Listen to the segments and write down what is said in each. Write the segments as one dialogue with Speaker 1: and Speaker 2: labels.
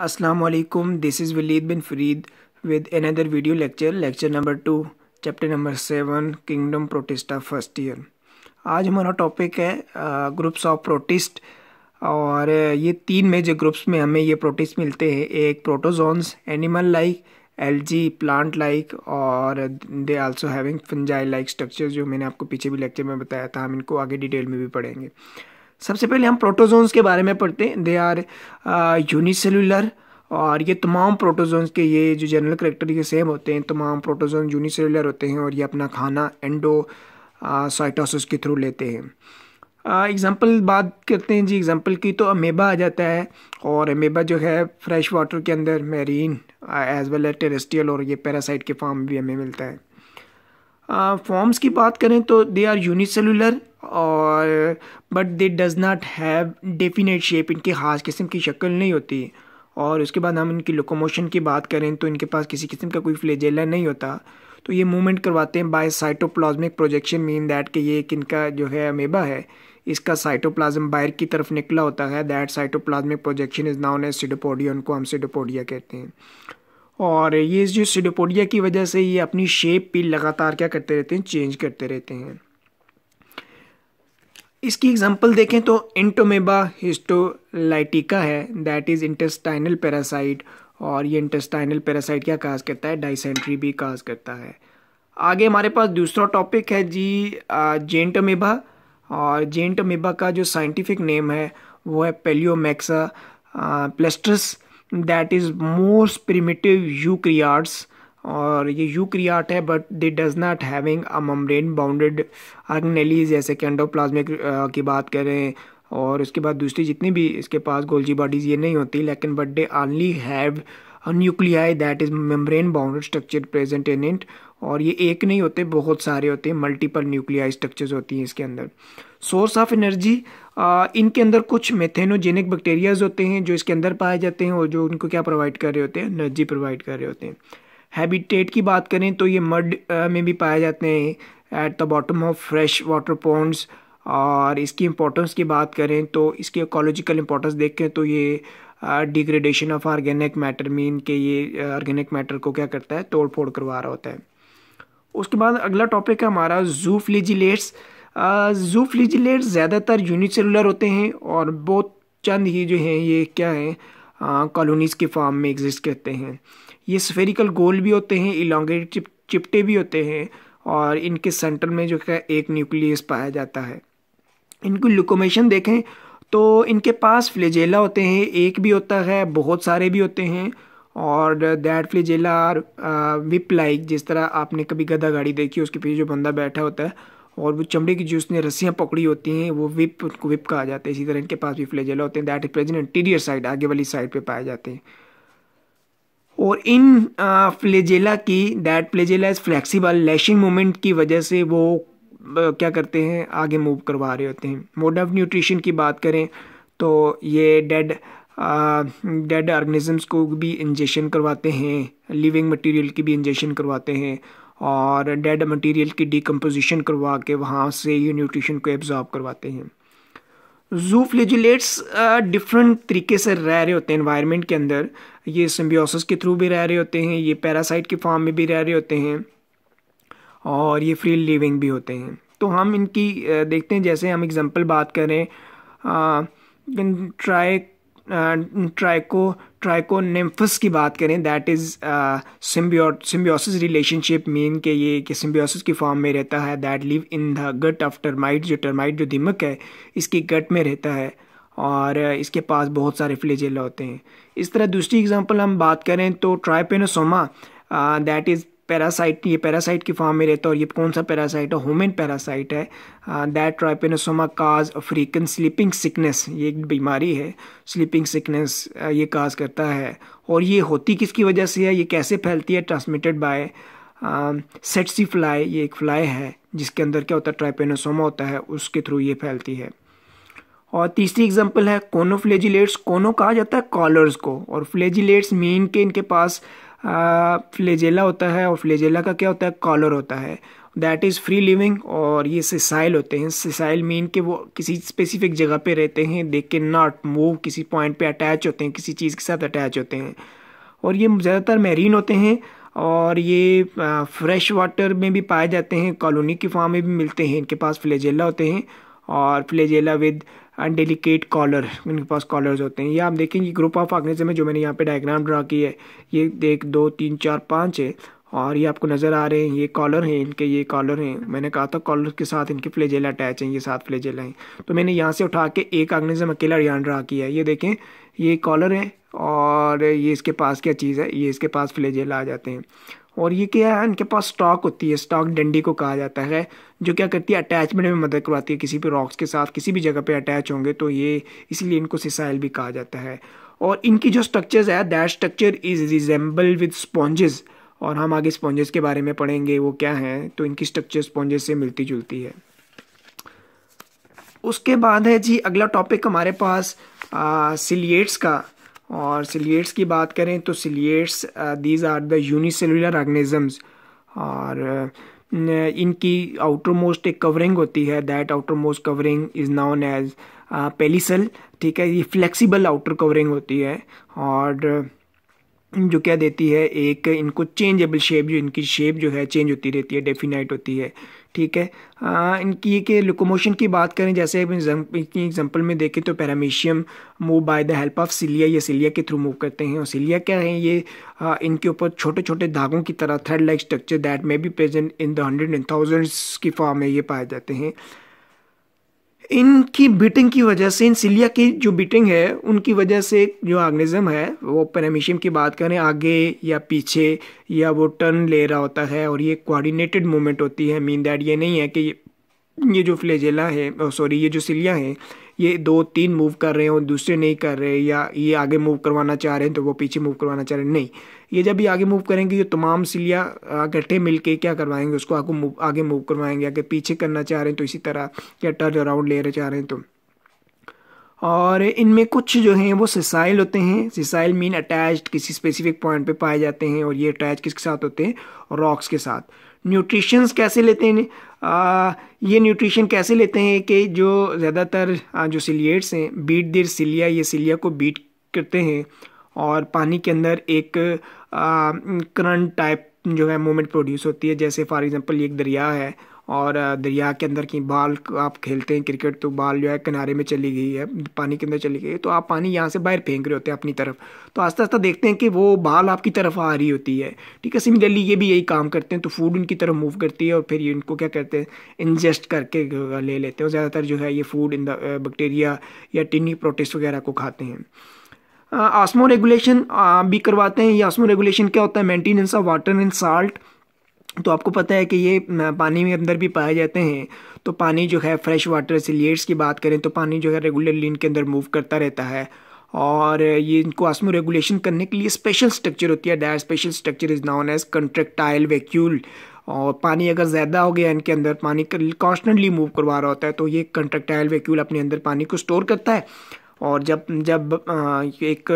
Speaker 1: Assalamualaikum. This is Waleed bin Fareed with another video lecture lecture number two chapter number seven kingdom of first year आज हमारा topic है groups of protist और uh, ये तीन major groups में हमें ये प्रोटेस्ट मिलते हैं एक protozoans animal like algae plant like और they also having fungi like structure जो मैंने आपको पीछे भी लेक्चर में बताया था हम इनको आगे डिटेल में भी पढ़ेंगे सबसे पहले हम प्रोटोजोन्स के बारे में पढ़ते हैं दे आर यूनिसेलुलर और ये तमाम प्रोटोजोन्स के ये जो जनरल करेक्टर के सेम होते हैं तमाम प्रोटोजोन यूनिसेलुलर होते हैं और ये अपना खाना एंडो साइटोसिस uh, के थ्रू लेते हैं एग्ज़ाम्पल uh, बात करते हैं जी एग्ज़ाम्पल की तो अमेबा आ जाता है और अमेबा जो है फ्रेश वाटर के अंदर marine as well as terrestrial और ये पैरासाइट के फार्म भी हमें मिलता है फॉर्म्स uh, की बात करें तो दे आर यूनिसेलुलर और but they does not have definite shape इनकी ख़ास किस्म की शक्ल नहीं होती और उसके बाद हम इनकी लोकोमोशन की बात करें तो इनके पास किसी किस्म का कोई फ्लेजेला नहीं होता तो ये मूवमेंट करवाते हैं by cytoplasmic projection mean that कि ये एक इनका जो है अमेबा है इसका साइटोप्लाज्म बाहर की तरफ निकला होता है that cytoplasmic projection is known as pseudopodia उनको हम सिडोपोडिया कहते हैं और ये जो सीडोपोडिया की वजह से ये अपनी शेप भी लगातार क्या करते रहते हैं चेंज करते रहते हैं इसकी एग्जांपल देखें तो इंटोमेबा हिस्टोलाइटिका है दैट इज़ इंटेस्टाइनल पैरासाइट और ये इंटेस्टाइनल पैरासाइट क्या काज करता है डाइसेंट्री भी काज करता है आगे हमारे पास दूसरा टॉपिक है जी जेंटोमेबा और जेंटोमेबा का जो साइंटिफिक नेम है वो है Pelomyxa palustris that is most primitive eukaryotes और ये यूक्रियाट है but they does not having a membrane bounded organelle जैसे कि की बात करें और उसके बाद दूसरी जितनी भी इसके पास गोल्जी बॉडीज़ ये नहीं होती लेकिन but they only have a nuclei that is membrane bounded structure present in it और ये एक नहीं होते बहुत सारे होते हैं मल्टीपल न्यूक्लियाई स्ट्रक्चर्स होती हैं इसके अंदर सोर्स ऑफ एनर्जी आ, इनके अंदर कुछ मेथेनोजेनिक बैक्टीरियाज होते हैं जो इसके अंदर पाए जाते हैं और जो उनको क्या प्रोवाइड कर रहे होते हैं एनर्जी प्रोवाइड कर रहे होते हैं हैबिटेट की बात करें तो ये मड में भी पाए जाते हैं at the bottom of fresh water ponds और इसकी इम्पोर्टेंस की बात करें तो इसकी इकोलॉजिकल इम्पोर्टेंस देखें तो ये degradation of organic matter mean के ये आर्गेनिक मैटर को क्या करता है तोड़ फोड़ करवा रहा होता है उसके बाद अगला टॉपिक है हमारा जू फ्लिजिलेट्स जू फ्लिजिलेट ज़्यादातर यूनिसेलुलर होते हैं और बहुत चंद ही जो हैं ये क्या है कॉलोनीज़ के फॉर्म में एग्जिस्ट करते हैं ये स्फेरिकल गोल भी होते हैं इलांगेट चिप, चिपटे भी होते हैं और इनके सेंटर में जो है एक न्यूक्लियस पाया जाता है इनको लुकोमेशन देखें तो इनके पास फ्लेजेला होते हैं एक भी होता है बहुत सारे भी होते हैं और दैट फ्लेजेला और विप लाइक जिस तरह आपने कभी गधा गाड़ी देखी उसके पीछे जो बंदा बैठा होता है और वो चमड़े की जो उसने रस्सियाँ पकड़ी होती हैं वो विप उनको विप कहा जाता है इसी तरह इनके पास भी फ्लेजेला होते हैं that is present anterior side आगे वाली साइड पे पाए जाते हैं और इन आ, फ्लेजेला की that flagella is flexible lashing movement की वजह से वो आ, क्या करते हैं आगे मूव करवा रहे होते हैं मोड ऑफ न्यूट्रिशन की बात करें तो ये डेड डेड ऑर्गेनिजम्स को भी इंजेक्शन करवाते हैं लिविंग मटेरियल की भी इंजेक्शन करवाते हैं और डेड मटेरियल की डिकम्पोजिशन करवा के वहाँ से ये न्यूट्रिशन को एब्जॉर्ब करवाते हैं जू फ्लिजिलेट्स डिफरेंट तरीके से रह रहे होते हैं इन्वायरमेंट के अंदर ये सिम्बियोसिस के थ्रू भी रह रहे होते हैं ये पैरासाइट के फॉर्म में भी रह रहे होते हैं और ये फ्री लिविंग भी होते हैं तो हम इनकी देखते हैं जैसे हम एग्जांपल बात करें ट्राई ट्राइको ट्राइको नेम्फस की बात करें that is symbiosis relationship mean के ये कि सिम्बियोसिस की फॉर्म में रहता है that live in the gut of termite जो टर्माइट जो दिमक है इसकी गट में रहता है और इसके पास बहुत सारे फ्लेजेल होते हैं इस तरह दूसरी एग्जांपल हम बात करें तो ट्राइपेनोसोमा दैट इज़ पैरासाइट ये पैरासाइट की फॉर्म में रहता है और ये कौन सा पैरासाइट है होमिन पैरासाइट है that Trypanosoma cause African sleeping sickness ये एक बीमारी है स्लीपिंग सिकनेस uh, ये काज करता है और ये होती किसकी वजह से है ये कैसे फैलती है ट्रांसमिटेड बाय सेटसी फ्लाई ये एक फ्लाई है जिसके अंदर क्या होता है ट्राइपेनोसोमा होता है उसके थ्रू ये फैलती है और तीसरी एग्जाम्पल है कोनोफ्लेजिलेट्स कोनो कहा जाता है कॉलर्स को और फ्लेजिलेट्स मीन के इनके पास फ्लेजेला होता है और फ्लेजेला का क्या होता है कॉलर होता है दैट इज़ फ्री लिविंग और ये सिसाइल होते हैं सिसाइल मीन के वो किसी स्पेसिफिक जगह पे रहते हैं दे के नॉट मूव किसी पॉइंट पे अटैच होते हैं किसी चीज़ के साथ अटैच होते हैं और ये ज़्यादातर मैरीन होते हैं और ये फ्रेश वाटर में भी पाए जाते हैं कॉलोनी की फॉर्म में भी मिलते हैं इनके पास फ्लेजेला होते हैं और फ्लेजेला विद डेलीकेट कॉलर इनके पास कॉलर्स होते हैं ये आप देखें ये ग्रुप ऑफ ऑर्गेनिज्म है जो मैंने यहाँ पे डायग्राम ड्रा की है ये एक दो तीन चार पाँच है और ये आपको नज़र आ रहे हैं ये कॉलर हैं इनके ये कॉलर हैं मैंने कहा था कॉलर के साथ इनके फ्लेजेल अटैच हैं ये साथ फ्लेजेल हैं तो मैंने यहाँ से उठा के एक ऑर्गेनिज्म अकेला यहाँ ड्रा किया है ये देखें ये कॉलर है और ये इसके पास क्या चीज़ है ये इसके पास फ्लेजेल आ जाते हैं और ये क्या है इनके पास स्टॉक होती है स्टॉक डंडी को कहा जाता है जो क्या करती है अटैचमेंट में मदद करवाती है किसी भी रॉक्स के साथ किसी भी जगह पे अटैच होंगे तो ये इसीलिए इनको सिसाइल भी कहा जाता है और इनकी जो स्ट्रक्चर्स है that structure is resemble with sponges और हम आगे स्पॉन्जेस के बारे में पढ़ेंगे वो क्या हैं तो इनकी स्ट्रक्चर स्पॉन्जेस से मिलती जुलती है उसके बाद है जी अगला टॉपिक हमारे पास सिलिएट्स का और सिलिएट्स की बात करें तो ciliates these are the unicellular organisms और uh, इनकी आउटर मोस्ट एक कवरिंग होती है that outermost covering is known as pellicle ठीक है ये फ्लेक्सिबल आउटर कवरिंग होती है और uh, जो क्या देती है एक इनको चेंजेबल शेप जो इनकी शेप जो है चेंज होती रहती है डेफिनाइट होती है ठीक है आ, इनकी के लोकोमोशन की बात करें जैसे इनकी एग्जांपल में देखें तो Paramecium move by the help of cilia या सिलिया के थ्रू मूव करते हैं और सिलिया क्या है ये आ, इनके ऊपर छोटे छोटे धागों की तरह thread like structure that may be present in the hundred and thousands की फॉर्म में ये पाए जाते हैं इनकी बीटिंग की वजह से इन सिलिया की जो बीटिंग है उनकी वजह से जो आग्निज़म है वो पेनामिशियम की बात करें आगे या पीछे या वो टर्न ले रहा होता है और ये कोऑर्डिनेटेड मूवमेंट होती है मीन दैट ये नहीं है कि ये जो फ्लेजेला है सॉरी ये जो सिलिया है oh, ये दो तीन मूव कर रहे हैं और दूसरे नहीं कर रहे या ये आगे मूव करवाना चाह रहे हैं तो वो पीछे मूव करवाना चाह रहे हैं नहीं ये जब ये आगे मूव करेंगे ये तमाम सिलिया इकट्ठे मिल के क्या करवाएंगे उसको आगे मूव आगे मूव करवाएंगे अगर पीछे करना चाह रहे हैं तो इसी तरह या टर्न अराउंड ले रहे चाह रहे हैं तो और इनमें कुछ जो हैं वो सिसाइल होते हैं सिसाइल मीन अटैच्ड किसी स्पेसिफिक पॉइंट पे पाए जाते हैं और ये अटैच किसके साथ होते हैं रॉक्स के साथ न्यूट्रिशंस कैसे लेते हैं आ, ये न्यूट्रिशन कैसे लेते हैं कि जो ज़्यादातर जो सिलियट्स हैं बीट देर सिलिया ये सिलिया को बीट करते हैं और पानी के अंदर एक करंट टाइप जो है मोमेंट प्रोड्यूस होती है जैसे फॉर एग्जांपल एक दरिया है और दरिया के अंदर की बाल आप खेलते हैं क्रिकेट तो बाल जो है किनारे में चली गई है पानी के अंदर चली गई है तो आप पानी यहाँ से बाहर फेंक रहे होते हैं अपनी तरफ तो आस्ते आस्ता देखते हैं कि वो बाल आपकी तरफ आ रही होती है ठीक है सिमिलरली ये भी यही काम करते हैं तो फूड उनकी तरफ मूव करती है और फिर ये इनको क्या करते हैं इंजेस्ट करके ले लेते हैं ज़्यादातर जो है ये फूड इन द बैक्टीरिया या टिनी प्रोटीस वगैरह को खाते हैं आसमो रेगुलेशन भी करवाते हैं ये आसमो रेगुलेशन क्या होता है maintenance of water and salt तो आपको पता है कि ये पानी में अंदर भी पाए जाते हैं तो पानी जो है फ्रेश वाटर सिलियट्स की बात करें तो पानी जो है रेगुलरली इनके अंदर मूव करता रहता है और ये इनको आसमो रेगुलेशन करने के लिए स्पेशल स्ट्रक्चर होती है that special structure is known as contractile vacuole और पानी अगर ज़्यादा हो गया इनके अंदर पानी कॉन्स्टेंटली मूव करवा रहा होता है तो ये कंट्रेक्टाइल वैक्यूल अपने अंदर पानी को स्टोर करता है और जब जब एक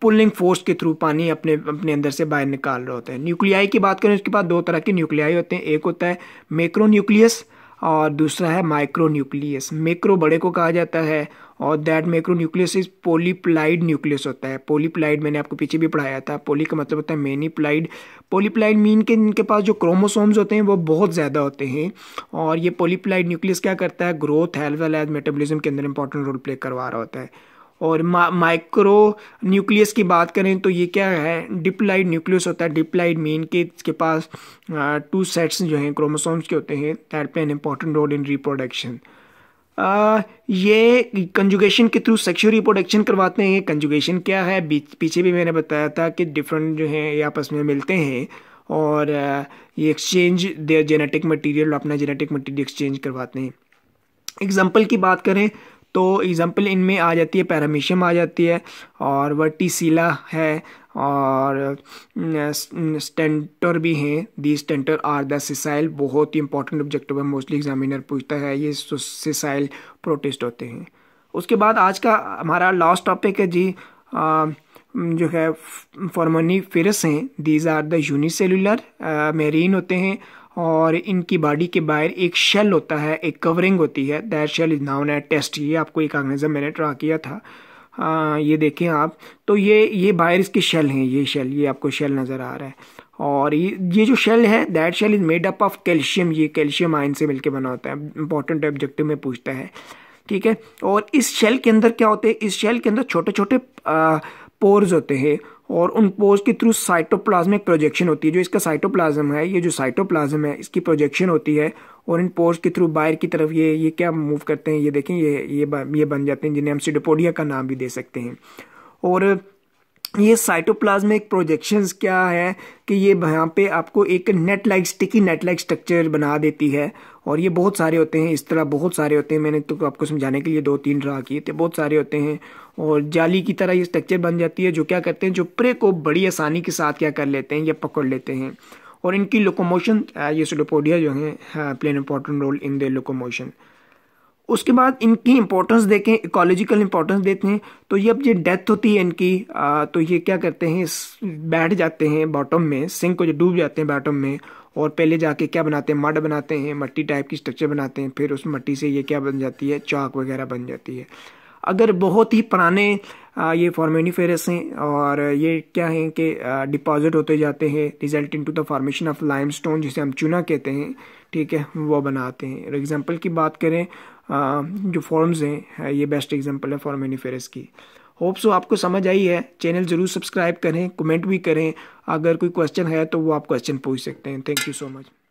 Speaker 1: पुलिंग फोर्स के थ्रू पानी अपने अपने अंदर से बाहर निकाल रहे होते हैं न्यूक्लियाई की बात करें उसके बाद दो तरह के न्यूक्लियाई होते हैं एक होता है मेक्रो न्यूक्लियस और दूसरा है माइक्रो न्यूक्लियस मेक्रो बड़े को कहा जाता है और that macronucleus is polyploid nucleus होता है पोलीप्लाइड मैंने आपको पीछे भी पढ़ाया था पोली का मतलब होता है प्लाइड पोलीप्लाइड मीन के इनके पास जो क्रोमोसोम्स होते हैं वो बहुत ज़्यादा होते हैं और ये पोलीप्लाइड न्यूक्लियस क्या करता है ग्रोथ हेल्थ एज मेटाबोलिज्म के अंदर इंपॉर्टेंट रोल प्ले करवा रहा होता है और माइक्रो न्यूक्लियस की बात करें तो ये क्या है डिप्लाइड न्यूक्लियस होता है डिप्लाइड मेन के इसके पास टू सेट्स जो हैं क्रोमोसोम्स के होते हैं that play an important role in reproduction आ, ये कंजुगेशन के थ्रू सेक्शुअल रिप्रोडक्शन करवाते हैं कंजुगेशन क्या है पीछे भी मैंने बताया था कि डिफरेंट जो हैं ये आपस में मिलते हैं और ये एक्सचेंज दे जेनेटिक मटेरियल अपना जेनेटिक मटेरियल एक्सचेंज करवाते हैं एग्जाम्पल की बात करें तो एग्ज़ाम्पल इनमें आ जाती है पैरामीशियम आ जाती है और वर्टिसीला है और स्टेंटर भी हैं the Stentor are the sessile बहुत ही इंपॉर्टेंट ऑब्जेक्टिव है मोस्टली एग्जामिनर पूछता है ये सिसाइल प्रोटेस्ट होते हैं उसके बाद आज का हमारा लास्ट टॉपिक है जी आ, जो है फॉर्मोनी फिरस हैं these are the unicellular marine होते हैं और इनकी बॉडी के बाहर एक शेल होता है एक कवरिंग होती है that shell is known as test ये आपको एक ऑर्गेनिज्म मैंने ड्रा किया था आ, ये देखें आप तो ये ये बाहर इसके शेल हैं ये शेल ये आपको शेल नज़र आ रहा है और ये ये जो शेल है that shell is made up of calcium ये कैल्शियम आयन से मिलकर बना होता है इंपॉर्टेंट ऑब्जेक्टिव में पूछता है ठीक है और इस शेल के अंदर क्या होते हैं इस शेल के अंदर छोटे छोटे पोर्स होते हैं और उन पोर्स के थ्रू साइटोप्लाज्मिक प्रोजेक्शन होती है जो इसका साइटोप्लाज्म है ये जो साइटोप्लाज्म है इसकी प्रोजेक्शन होती है और इन पोर्स के थ्रू बाहर की तरफ ये ये क्या मूव करते हैं ये देखें ये ये ये बन जाते हैं जिन्हें हम सिडोपोडिया का नाम भी दे सकते हैं और ये साइटोप्लाज्मिक प्रोजेक्शंस क्या है कि ये यहाँ पे आपको एक net like sticky net like structure बना देती है और ये बहुत सारे होते हैं इस तरह बहुत सारे होते हैं मैंने तो आपको समझाने के लिए दो तीन ड्रा किए थे बहुत सारे होते हैं और जाली की तरह ये स्ट्रक्चर बन जाती है जो क्या करते हैं जो प्रे को बड़ी आसानी के साथ क्या कर लेते हैं या पकड़ लेते हैं और इनकी लोकोमोशन ये सोलोपोडिया जो है an important role in the locomotion उसके बाद इनकी इंपॉर्टेंस देखें इकोलॉजिकल इंपॉर्टेंस हैं तो ये अब ये डेथ होती है इनकी आ, तो ये क्या करते हैं बैठ जाते हैं बॉटम में सिंक को जो डूब जाते हैं बॉटम में और पहले जाके क्या बनाते हैं मड बनाते हैं मट्टी टाइप की स्ट्रक्चर बनाते हैं फिर उस मट्टी से ये क्या बन जाती है चाक वगैरह बन जाती है अगर बहुत ही पुराने ये फॉर्मेनिफेरस हैं और ये क्या है कि डिपॉजिट होते जाते हैं result into the formation of limestone जिसे हम चूना कहते हैं ठीक है वो बनाते हैं एग्जाम्पल की बात करें जो फॉर्म्स हैं ये बेस्ट एग्जांपल है फॉर्म यूनिफेरस की होप सो आपको समझ आई है चैनल ज़रूर सब्सक्राइब करें कमेंट भी करें अगर कोई क्वेश्चन है तो वो आप क्वेश्चन पूछ सकते हैं थैंक यू सो मच